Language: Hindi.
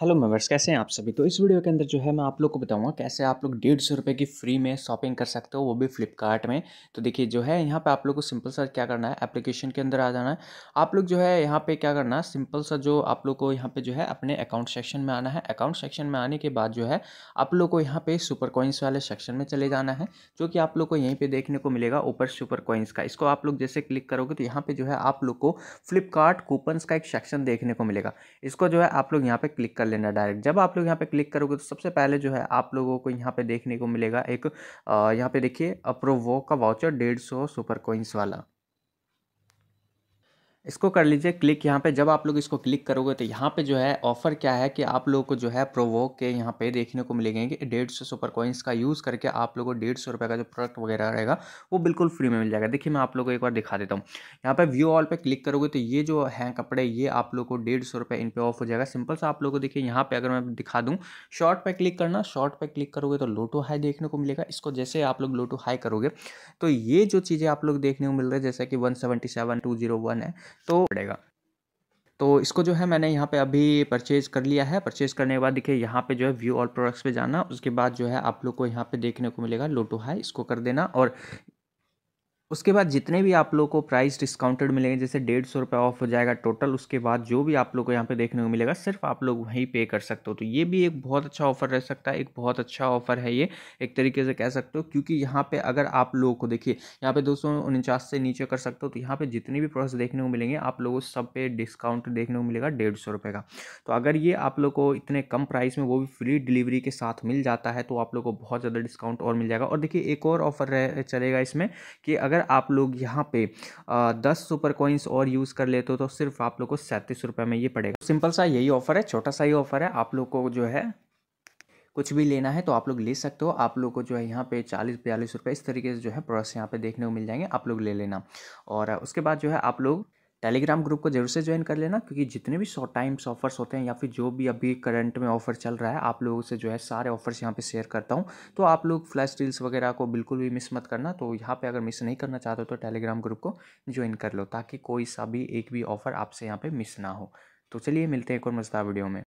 हेलो मेवर्स कैसे हैं आप सभी तो इस वीडियो के अंदर जो है मैं आप लोग को बताऊंगा कैसे आप लोग डेढ़ सौ रुपये की फ्री में शॉपिंग कर सकते हो वो भी फ्लिपकार्ट में तो देखिए जो है यहाँ पे आप लोग को सिंपल सा क्या करना है एप्लीकेशन के अंदर आ जाना है आप लोग जो है यहाँ पे क्या करना है सिंपल सा जो आप लोग को यहाँ पे जो है अपने अकाउंट सेक्शन में आना है अकाउंट सेक्शन में आने के बाद जो है आप लोग को यहाँ पर सुपर कॉइन्स वाले सेक्शन में चले जाना है जो कि आप लोग को यहीं पर देखने को मिलेगा ऊपर सुपर कॉइन्स का इसको आप लोग जैसे क्लिक करोगे तो यहाँ पर जो है आप लोग को फ्लिपकार्ट कूपन्स का एक सेक्शन देखने को मिलेगा इसको जो है आप लोग यहाँ पर क्लिक कर कर लेना डायरेक्ट जब आप लोग यहाँ पे क्लिक करोगे तो सबसे पहले जो है आप लोगों को यहाँ पे देखने को मिलेगा एक यहाँ पे देखिए अप्रोवो का वाउचर डेढ़ सौ सुपर कोइंस वाला इसको कर लीजिए क्लिक यहाँ पे जब आप लोग इसको क्लिक करोगे तो यहाँ पे जो है ऑफर क्या है कि आप लोगों को जो है प्रोवो के यहाँ पे देखने को मिलेंगे कि डेढ़ सौ सुपर कॉइन्स का यूज़ करके आप लोगों को डेढ़ सौ रुपये का जो प्रोडक्ट वगैरह रहेगा वो बिल्कुल फ्री में मिल जाएगा देखिए मैं आप लोगों को एक बार दिखा देता हूँ यहाँ पर व्यू ऑल पर क्लिक करोगे तो ये जो है कपड़े ये आप लोग को डेढ़ सौ रुपये इन पर ऑफ हो जाएगा सिंपल सा आप लोगों को देखिए यहाँ पे अगर मैं दिखा दूँ शॉर्ट पर क्लिक करना शॉर्ट पर क्लिक करोगे तो लोटो हाई देखने को मिलेगा इसको जैसे आप लोग लोटो हाई करोगे तो ये जो चीज़ें आप लोग देखने को मिल रही है जैसे कि one seventy seven two zero one है तो पड़ेगा तो इसको जो है मैंने यहाँ पे अभी परचेज़ कर लिया है परचेज़ करने के बाद देखिए यहाँ पे जो है व्यू ऑल प्रोडक्ट्स पे जाना उसके बाद जो है आप लोग को यहाँ पे देखने को मिलेगा लोटो हाई इसको कर देना और उसके बाद जितने भी आप लोग को प्राइस डिस्काउंटेड मिलेंगे जैसे डेढ़ सौ रुपये ऑफ हो जाएगा टोटल उसके बाद जो भी आप लोग को यहाँ पे देखने को मिलेगा सिर्फ आप लोग वहीं पे कर सकते हो तो ये भी एक बहुत अच्छा ऑफर रह सकता है एक बहुत अच्छा ऑफर है ये एक तरीके से कह सकते हो क्योंकि यहाँ पर अगर आप लोगों को देखिए यहाँ पे दो से नीचे कर सकते हो तो यहाँ पर जितने भी प्रोडक्ट्स देखने को मिलेंगे आप लोगों को सब पे डिस्काउंट देखने को मिलेगा डेढ़ सौ का तो अगर ये आप लोग को इतने कम प्राइस में वो भी फ्री डिलीवरी के साथ मिल जाता है तो आप लोग को बहुत ज़्यादा डिस्काउंट और मिल जाएगा और देखिए एक और ऑफर चलेगा इसमें कि अगर अगर आप लोग यहाँ पे दस सुपर कॉइन्स और यूज़ कर लेते हो तो सिर्फ आप लोग को सैंतीस रुपये में ये पड़ेगा सिंपल सा यही ऑफर है छोटा सा ही ऑफर है आप लोग को जो है कुछ भी लेना है तो आप लोग ले सकते हो आप लोग को जो है यहाँ पे चालीस बयालीस रुपये इस तरीके से जो है प्रोडक्ट्स यहाँ पे देखने को मिल जाएंगे आप लोग ले लेना और उसके बाद जो है आप लोग टेलीग्राम ग्रुप को जरूर से ज्वाइन कर लेना क्योंकि जितने भी शॉर्ट टाइम्स ऑफर्स होते हैं या फिर जो भी अभी करंट में ऑफर चल रहा है आप लोगों से जो है सारे ऑफर्स यहाँ पे शेयर करता हूँ तो आप लोग फ्लैश रील्स वगैरह को बिल्कुल भी मिस मत करना तो यहाँ पे अगर मिस नहीं करना चाहते तो टेलीग्राम ग्रुप को ज्वाइन कर लो ताकि कोई सा भी एक भी ऑफर आपसे यहाँ पर मिस ना हो तो चलिए मिलते हैं एक और मजदार वीडियो में